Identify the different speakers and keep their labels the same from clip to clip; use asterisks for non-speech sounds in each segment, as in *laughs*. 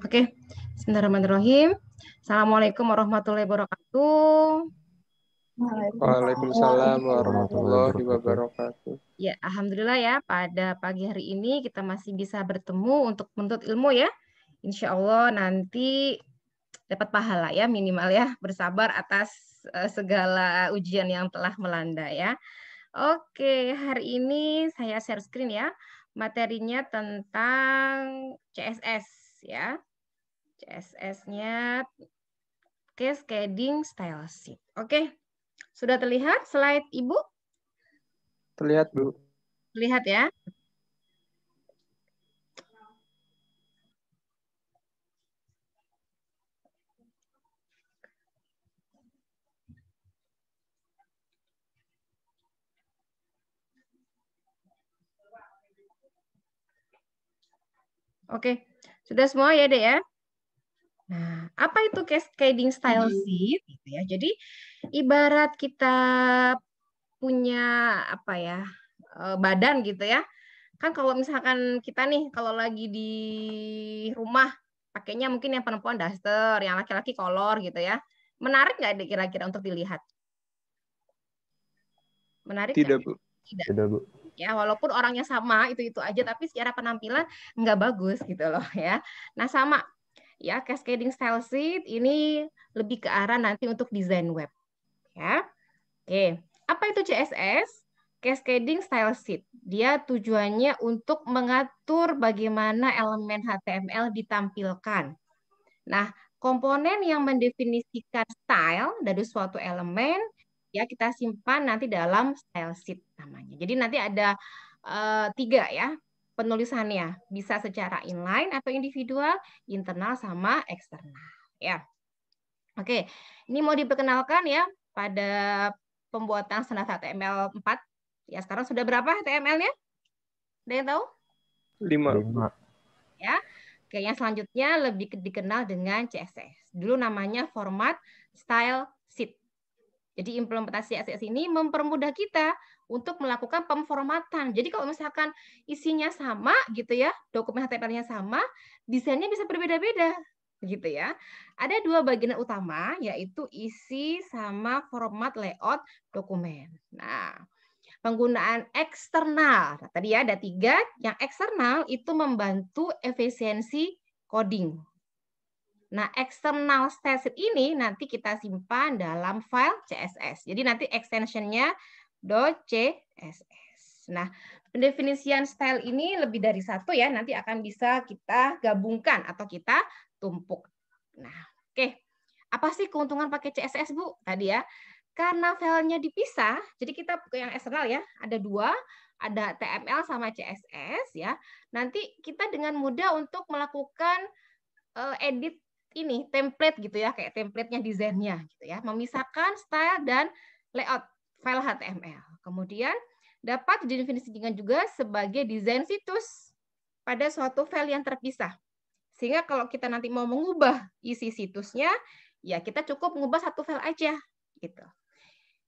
Speaker 1: Oke, okay. Bismillahirrahmanirrahim. Assalamualaikum warahmatullahi wabarakatuh. Waalaikumsalam warahmatullahi wabarakatuh. Ya, alhamdulillah ya pada pagi hari ini kita masih bisa bertemu untuk menuntut ilmu ya. Insya Allah nanti dapat pahala ya minimal ya bersabar atas eh, segala ujian yang telah melanda ya. Oke, hari ini saya share screen ya materinya tentang CSS ya. CSS-nya Cascading style sheet. Oke. Sudah terlihat slide Ibu? Terlihat, Bu. Terlihat ya. Oke, sudah semua ya deh ya. Nah, apa itu cascading style hmm. sheet? Gitu ya. Jadi ibarat kita punya apa ya eh, badan gitu ya. Kan kalau misalkan kita nih kalau lagi di rumah pakainya mungkin yang perempuan daster, yang laki-laki kolor gitu ya. Menarik nggak kira-kira untuk dilihat? Menarik? Tidak gak? bu. Tidak. Tidak bu ya walaupun orangnya sama itu itu aja tapi secara penampilan nggak bagus gitu loh *laughs* ya nah sama ya cascading style sheet ini lebih ke arah nanti untuk desain web ya oke apa itu CSS cascading style sheet dia tujuannya untuk mengatur bagaimana elemen HTML ditampilkan nah komponen yang mendefinisikan style dari suatu elemen ya kita simpan nanti dalam style sheet namanya. Jadi nanti ada uh, tiga ya penulisannya, bisa secara inline atau individual, internal sama eksternal ya. Oke, ini mau diperkenalkan ya pada pembuatan standar HTML 4. Ya, sekarang sudah berapa HTML-nya? Ada yang tahu? 5. Ya. Oke, yang selanjutnya lebih dikenal dengan CSS. Dulu namanya format style sheet jadi implementasi SIS ini mempermudah kita untuk melakukan pemformatan. Jadi kalau misalkan isinya sama gitu ya, dokumen HTML-nya sama, desainnya bisa berbeda-beda gitu ya. Ada dua bagian utama yaitu isi sama format layout dokumen. Nah, penggunaan eksternal. Nah, tadi ya, ada tiga, yang eksternal itu membantu efisiensi coding. Nah, external stasis ini nanti kita simpan dalam file CSS. Jadi nanti extensionnya .css. Nah, pendefinisian style ini lebih dari satu ya, nanti akan bisa kita gabungkan atau kita tumpuk. Nah, oke. Okay. Apa sih keuntungan pakai CSS, Bu? Tadi ya. Karena filenya dipisah, jadi kita yang eksternal ya, ada dua, ada TML sama CSS ya. Nanti kita dengan mudah untuk melakukan eh, edit ini template gitu ya kayak templatenya desainnya gitu ya memisahkan style dan layout file HTML kemudian dapat didefinisikan juga sebagai desain situs pada suatu file yang terpisah sehingga kalau kita nanti mau mengubah isi situsnya ya kita cukup mengubah satu file aja gitu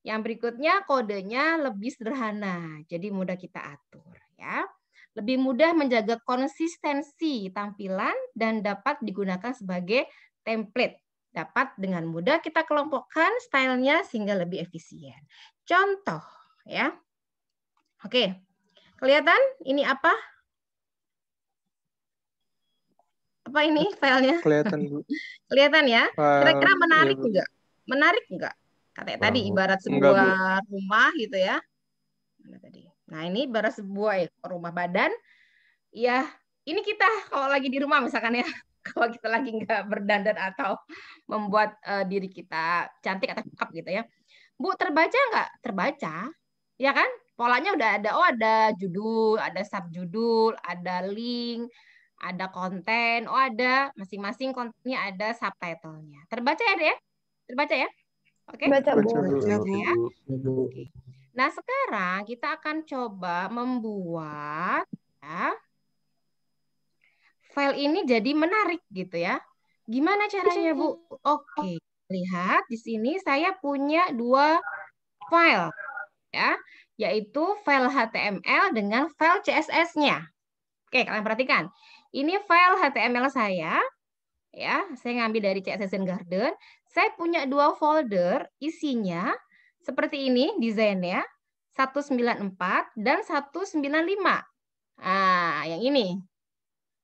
Speaker 1: yang berikutnya kodenya lebih sederhana jadi mudah kita atur ya lebih mudah menjaga konsistensi tampilan dan dapat digunakan sebagai template. Dapat dengan mudah kita kelompokkan stylenya sehingga lebih efisien. Contoh ya. Oke. Kelihatan ini apa? Apa ini filenya? Kelihatan Bu. *laughs* Kelihatan ya. Kira-kira menarik ya, enggak? Menarik enggak? Katanya tadi ibarat sebuah enggak, rumah gitu ya. Mana tadi? Nah, ini beras buah ya, rumah badan. Ya, ini kita kalau lagi di rumah misalkan ya, *laughs* kalau kita lagi nggak berdandan atau membuat uh, diri kita cantik atau cakep gitu ya. Bu, terbaca nggak? Terbaca. Ya kan? Polanya udah ada. Oh, ada judul, ada subjudul, ada link, ada konten. Oh, ada masing-masing kontennya ada subtitlenya. Terbaca ya, deh? Ya? Terbaca ya? Oke. Okay? Baca, Bu. Baca, Bu. Ya, Bu. Bu. Nah, sekarang kita akan coba membuat ya, file ini jadi menarik gitu ya. Gimana caranya, Bu? Oke, lihat di sini saya punya dua file ya, yaitu file HTML dengan file CSS-nya. Oke, kalian perhatikan. Ini file HTML saya ya, saya ngambil dari CSS Garden. Saya punya dua folder isinya seperti ini desainnya, 194 dan 195. Ah, yang ini.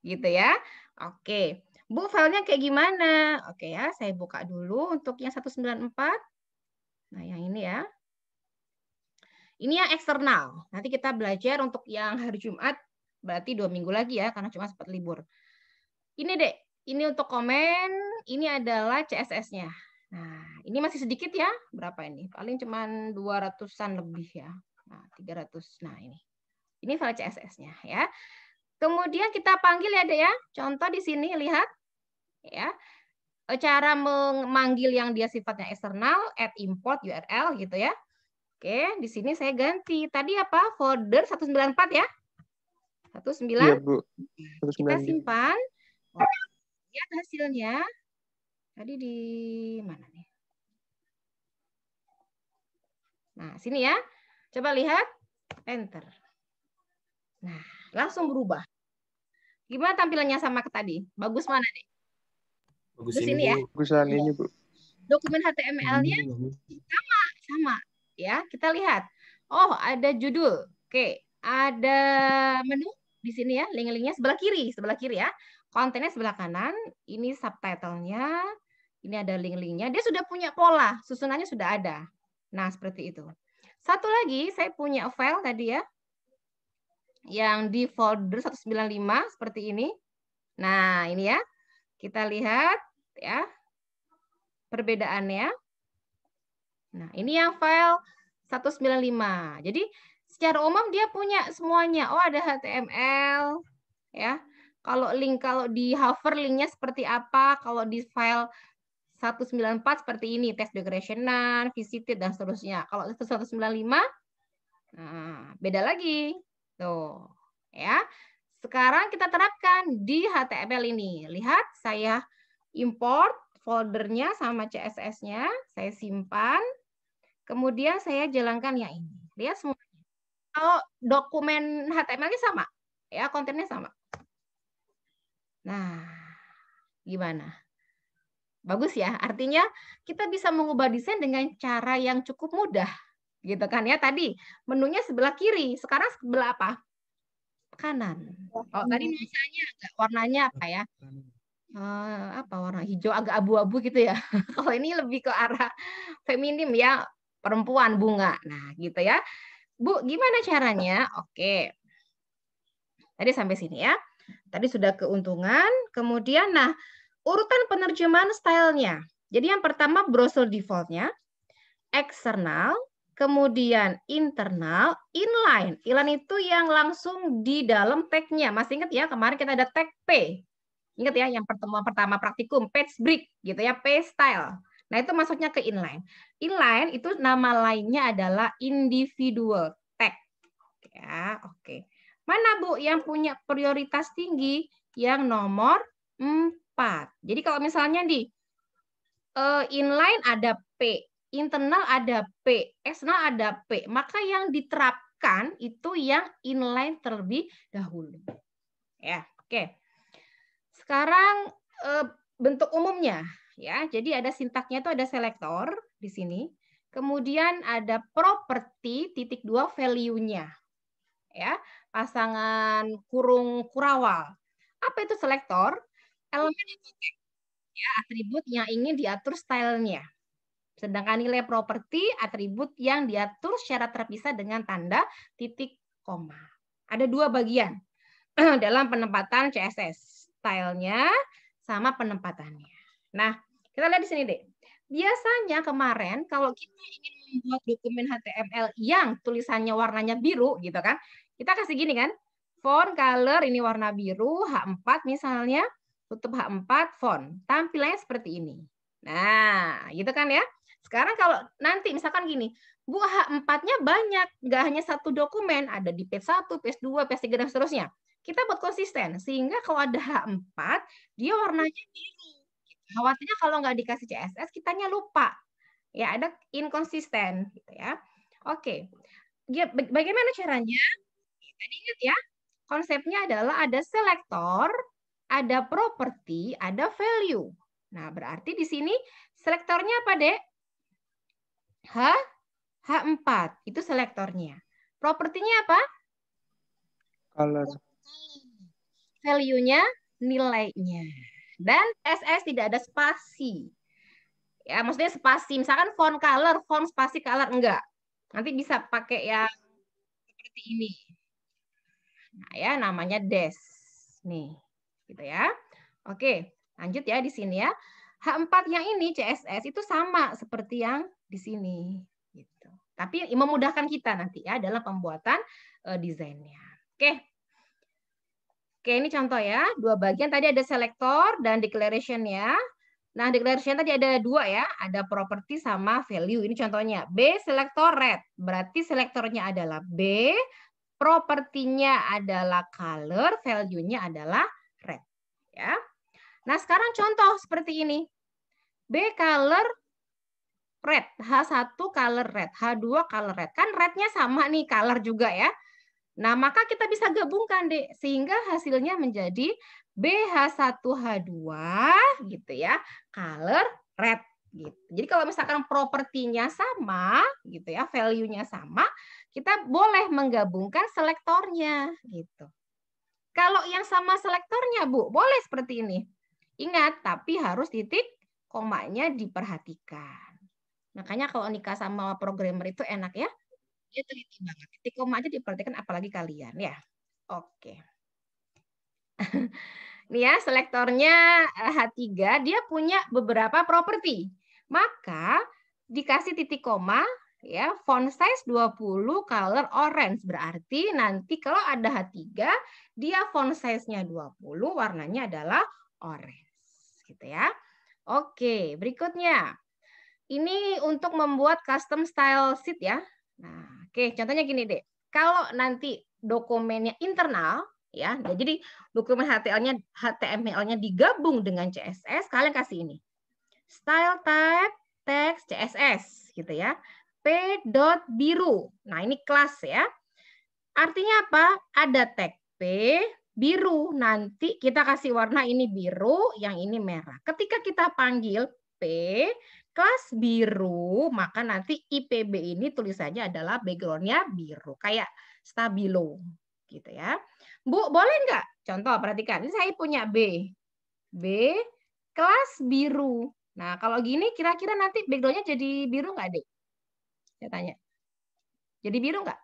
Speaker 1: Gitu ya. Oke. Bu, filenya kayak gimana? Oke ya, saya buka dulu untuk yang 194. Nah, yang ini ya. Ini yang eksternal. Nanti kita belajar untuk yang hari Jumat, berarti dua minggu lagi ya, karena cuma sempat libur. Ini dek, ini untuk komen, ini adalah CSS-nya. Nah, ini masih sedikit ya. Berapa ini? Paling cuma 200-an lebih ya. Nah, 300. Nah, ini. Ini file CSS-nya ya. Kemudian kita panggil ya, Dek ya. Contoh di sini lihat ya. E, cara memanggil yang dia sifatnya eksternal, add import URL gitu ya. Oke, di sini saya ganti. Tadi apa? Folder 194 ya. 19. Iya, Bu. 19. Kita simpan. Oh, lihat hasilnya. Tadi di mana nih? Nah, sini ya. Coba lihat. Enter. Nah, langsung berubah. Gimana tampilannya sama ke tadi? Bagus mana nih? Bagus, ini, ini ya. Bagus ini, Bu. Dokumen HTML-nya sama, sama. Ya, kita lihat. Oh, ada judul. Oke, ada menu di sini ya, link-linknya sebelah kiri, sebelah kiri ya. Kontennya sebelah kanan, ini subtitlenya, ini ada link-linknya. Dia sudah punya pola, susunannya sudah ada. Nah, seperti itu. Satu lagi, saya punya file tadi ya, yang di folder 195 seperti ini. Nah, ini ya. Kita lihat ya perbedaannya. Nah, ini yang file 195. Jadi secara umum dia punya semuanya. Oh, ada HTML ya. Kalau link kalau di hover linknya seperti apa, kalau di file 194 seperti ini, tes decorationan, visited, dan seterusnya. Kalau 195, nah, hmm, beda lagi. Tuh, ya. Sekarang kita terapkan di HTML ini. Lihat, saya import foldernya sama CSS-nya, saya simpan, kemudian saya jalankan yang ini. Lihat semuanya. Kalau dokumen HTML-nya sama, ya kontennya sama. Nah, gimana? Bagus ya. Artinya kita bisa mengubah desain dengan cara yang cukup mudah. Gitu kan ya tadi menunya sebelah kiri, sekarang sebelah apa? Kanan. Oh, tadi misalnya agak warnanya apa ya? Uh, apa warna hijau agak abu-abu gitu ya. *laughs* Kalau ini lebih ke arah feminim ya, perempuan bunga. Nah, gitu ya. Bu, gimana caranya? Oke. Tadi sampai sini ya. Tadi sudah keuntungan, kemudian nah Urutan penerjemahan stylenya. Jadi yang pertama browser defaultnya, eksternal, kemudian internal, inline. Inline itu yang langsung di dalam tag-nya. Masih ingat ya, kemarin kita ada tag P. Ingat ya, yang pertemuan pertama praktikum, page break, gitu ya, page style. Nah, itu masuknya ke inline. Inline itu nama lainnya adalah individual tag. Ya, oke. Mana Bu yang punya prioritas tinggi? Yang nomor 4. 4. Jadi kalau misalnya di eh, inline ada P, internal ada P, external ada P, maka yang diterapkan itu yang inline terlebih dahulu. Ya, oke. Okay. Sekarang eh, bentuk umumnya ya. Jadi ada sintaknya itu ada selektor di sini. Kemudian ada properti titik dua value-nya. Ya, pasangan kurung kurawal. Apa itu selektor? elemen atau ya atribut yang ingin diatur stylenya. Sedangkan nilai properti atribut yang diatur secara terpisah dengan tanda titik koma. Ada dua bagian *clears throat* dalam penempatan CSS, stylenya sama penempatannya. Nah, kita lihat di sini deh. Biasanya kemarin kalau kita ingin membuat dokumen HTML yang tulisannya warnanya biru gitu kan, kita kasih gini kan, font color ini warna biru, H4 misalnya, tutup H4 font. Tampilannya seperti ini. Nah, gitu kan ya. Sekarang kalau nanti misalkan gini, Bu H4-nya banyak, nggak hanya satu dokumen, ada di page 1, page 2, page 3, dan seterusnya. Kita buat konsisten, sehingga kalau ada H4, dia warnanya biru. Khawatirnya kalau nggak dikasih CSS, kitanya lupa. Ya, ada inkonsisten. Gitu ya. Oke, ya, bagaimana caranya? Tadi ingat ya, konsepnya adalah ada selektor, ada properti, ada value. Nah, berarti di sini selektornya apa, Dek? H H4 itu selektornya. Propertinya apa? Kalau value-nya nilainya. Dan SS tidak ada spasi. Ya, maksudnya spasi. Misalkan font color, font spasi color enggak. Nanti bisa pakai yang seperti ini. Nah, ya namanya des. Nih gitu ya. Oke, lanjut ya di sini ya. H4 yang ini CSS itu sama seperti yang di sini gitu. Tapi memudahkan kita nanti ya dalam pembuatan uh, desainnya. Oke. Oke, ini contoh ya. Dua bagian tadi ada selector dan declaration ya. Nah, declaration tadi ada dua ya, ada property sama value. Ini contohnya B selector red, berarti selectornya adalah B, propertinya adalah color, value-nya adalah ya. Nah, sekarang contoh seperti ini. B color red, H1 color red, H2 color red. Kan rednya sama nih color juga ya. Nah, maka kita bisa gabungkan deh sehingga hasilnya menjadi b h 1 h 2 gitu ya, color red gitu. Jadi kalau misalkan propertinya sama gitu ya, value-nya sama, kita boleh menggabungkan selektornya gitu. Kalau yang sama selektornya, Bu, boleh seperti ini. Ingat, tapi harus titik komanya diperhatikan. Makanya kalau nikah sama programmer itu enak ya. Dia teliti banget. Titik koma aja diperhatikan apalagi kalian ya. Oke. *laughs* Nih ya, selektornya H3 eh, dia punya beberapa properti. Maka dikasih titik koma ya font size 20 color orange berarti nanti kalau ada H3 dia font size-nya 20 warnanya adalah orange gitu ya. Oke, berikutnya. Ini untuk membuat custom style sheet ya. Nah, oke, contohnya gini deh. Kalau nanti dokumennya internal ya, nah, jadi dokumen HTML-nya HTML-nya digabung dengan CSS, kalian kasih ini. Style type text CSS gitu ya. P dot biru. Nah, ini kelas ya. Artinya apa? Ada tag P biru. Nanti kita kasih warna ini biru, yang ini merah. Ketika kita panggil P kelas biru, maka nanti IPB ini tulisannya adalah backgroundnya biru. Kayak stabilo gitu ya. Bu, boleh nggak? Contoh, perhatikan. Ini saya punya B. B kelas biru. Nah, kalau gini kira-kira nanti backgroundnya jadi biru nggak, Dek? Saya tanya. Jadi biru nggak?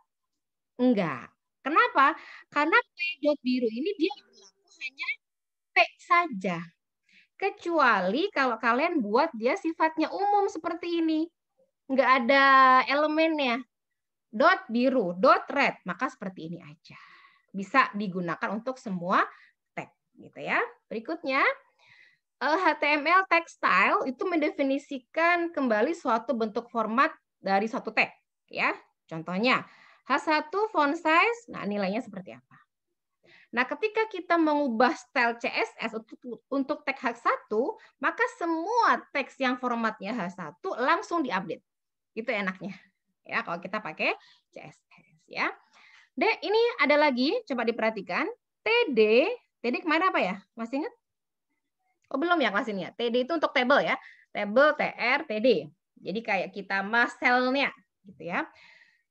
Speaker 1: Enggak. Kenapa? Karena P dot biru ini dia berlaku hanya P saja. Kecuali kalau kalian buat dia sifatnya umum seperti ini. Nggak ada elemennya. Dot biru, dot red. Maka seperti ini aja. Bisa digunakan untuk semua tag. Gitu ya. Berikutnya, HTML eh, textile itu mendefinisikan kembali suatu bentuk format dari satu tag ya. Contohnya H1 font size, nah nilainya seperti apa? Nah, ketika kita mengubah style CSS untuk, untuk tag H1, maka semua teks yang formatnya H1 langsung diupdate. Itu enaknya. Ya, kalau kita pakai CSS ya. D ini ada lagi, coba diperhatikan. TD, TD kemana apa ya? Masih ingat? Oh, belum ya kelas ini ya. TD itu untuk table ya. Table, TR, TD. Jadi kayak kita maselnya gitu ya.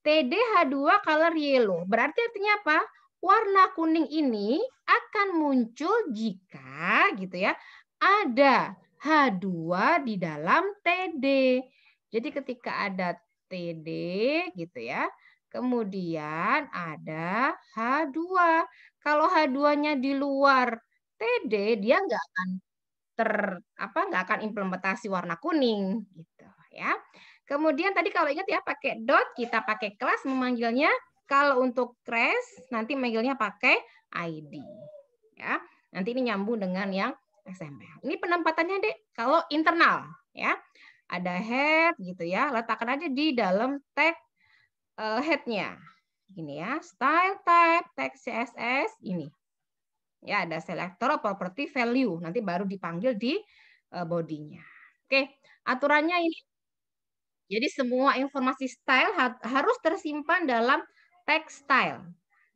Speaker 1: TDH2 color yellow. Berarti artinya apa? Warna kuning ini akan muncul jika gitu ya ada H2 di dalam TD. Jadi ketika ada TD gitu ya, kemudian ada H2. Kalau H2-nya di luar TD, dia nggak akan ter apa nggak akan implementasi warna kuning gitu ya. Kemudian tadi kalau ingat ya pakai dot kita pakai kelas memanggilnya. Kalau untuk kres nanti manggilnya pakai ID ya. Nanti ini nyambung dengan yang SMP. Ini penempatannya deh kalau internal ya. Ada head gitu ya. Letakkan aja di dalam tag uh, headnya. Gini ya, style type, tag CSS ini. Ya, ada selector property value. Nanti baru dipanggil di uh, eh, bodinya. Oke, aturannya ini jadi semua informasi style harus tersimpan dalam text style.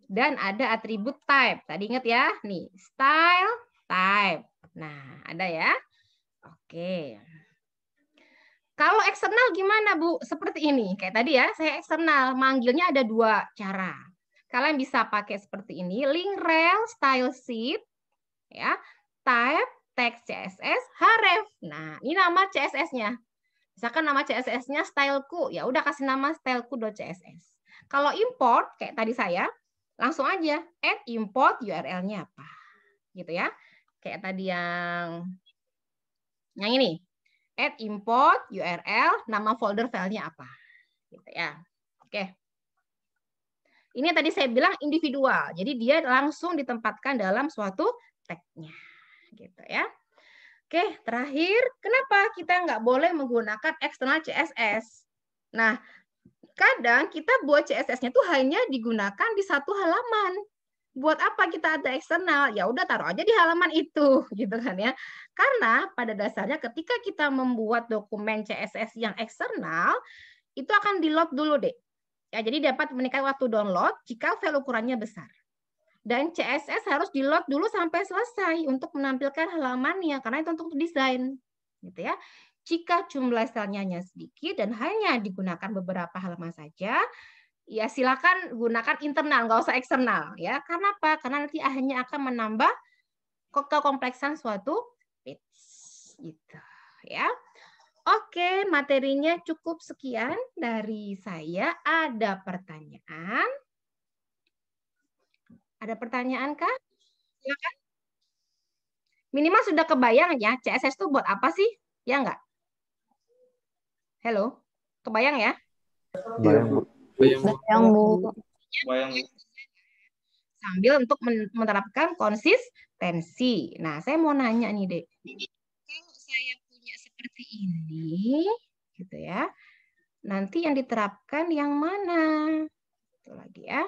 Speaker 1: Dan ada atribut type. Tadi ingat ya, nih style, type. Nah, ada ya. Oke. Kalau eksternal gimana Bu? Seperti ini, kayak tadi ya, saya eksternal. Manggilnya ada dua cara. Kalian bisa pakai seperti ini, link rel, style sheet, ya, type, text CSS, href. Nah, ini nama CSS-nya. Misalkan nama CSS-nya styleku, ya udah kasih nama styleku.css. Kalau import kayak tadi saya, langsung aja add import URL-nya apa. Gitu ya. Kayak tadi yang yang ini. Add import URL nama folder file-nya apa. Gitu ya. Oke. Ini tadi saya bilang individual. Jadi dia langsung ditempatkan dalam suatu tag-nya. Gitu ya. Oke, terakhir, kenapa kita nggak boleh menggunakan eksternal CSS? Nah, kadang kita buat CSS-nya tuh hanya digunakan di satu halaman. Buat apa kita ada eksternal? Ya udah taruh aja di halaman itu, *laughs* gitu kan ya. Karena pada dasarnya ketika kita membuat dokumen CSS yang eksternal, itu akan di-load dulu deh. Ya, jadi dapat meningkat waktu download jika file ukurannya besar dan CSS harus di load dulu sampai selesai untuk menampilkan halamannya karena itu untuk desain gitu ya. Jika jumlah selnya sedikit dan hanya digunakan beberapa halaman saja, ya silakan gunakan internal, nggak usah eksternal ya. Karena apa? Karena nanti hanya akan menambah kekompleksan suatu page gitu ya. Oke, materinya cukup sekian dari saya. Ada pertanyaan? Ada pertanyaan kah? Silakan. Minimal sudah kebayang ya, CSS itu buat apa sih? Ya enggak? Halo, kebayang ya? Kebayang, Bu. Kebayang, Sambil untuk menerapkan konsistensi. Nah, saya mau nanya nih, Dek. Kalau saya punya seperti ini, gitu ya, nanti yang diterapkan yang mana? Itu lagi ya.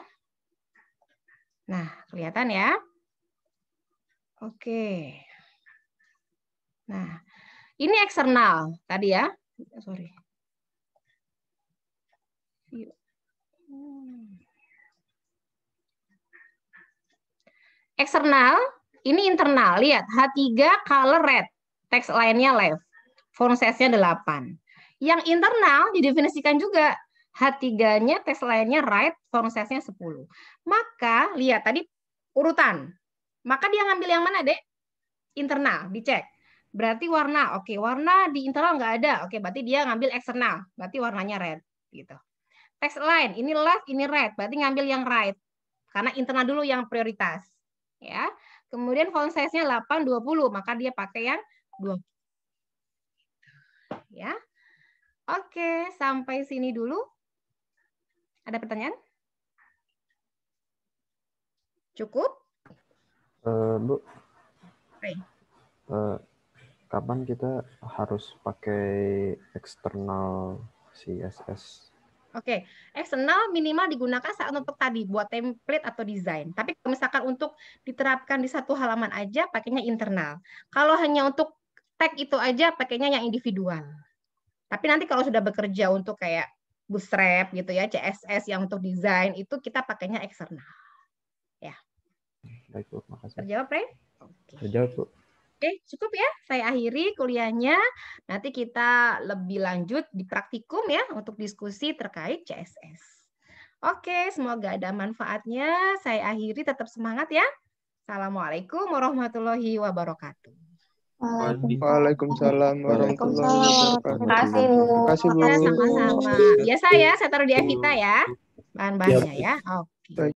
Speaker 1: Nah, kelihatan ya? Oke. Nah, ini eksternal tadi ya. Sorry. Eksternal, ini internal. Lihat, H3 color red. teks lainnya left. Font size-nya 8. Yang internal didefinisikan juga H3-nya tes lainnya right, form size-nya 10. Maka lihat tadi urutan. Maka dia ngambil yang mana, deh? Internal, dicek. Berarti warna, oke, warna di internal nggak ada. Oke, berarti dia ngambil eksternal. Berarti warnanya red gitu. Tes lain, ini left, ini red, berarti ngambil yang right. Karena internal dulu yang prioritas. Ya. Kemudian font size-nya 8 20, maka dia pakai yang 20. Gitu, ya. Oke, sampai sini dulu. Ada pertanyaan? Cukup? Uh, Bu. Uh, kapan kita harus pakai eksternal CSS? Oke, okay. eksternal minimal digunakan saat untuk tadi buat template atau desain. Tapi misalkan untuk diterapkan di satu halaman aja pakainya internal. Kalau hanya untuk tag itu aja pakainya yang individual. Tapi nanti kalau sudah bekerja untuk kayak Bootstrap gitu ya, CSS yang untuk desain itu kita pakainya eksternal. Ya. Baik, Bu. Makasih. Terjawab, Ray? Oke. Terjawab, Bu. Oke, cukup ya. Saya akhiri kuliahnya. Nanti kita lebih lanjut di praktikum ya untuk diskusi terkait CSS. Oke, semoga ada manfaatnya. Saya akhiri tetap semangat ya. Assalamualaikum warahmatullahi wabarakatuh. Waalaikumsalam warahmatullahi wabarakatuh. Terima kasih Bu. Terima kasih Sama-sama. Biasa ya, saya taruh di Evita ya. Bahan-bahannya ya. Oke.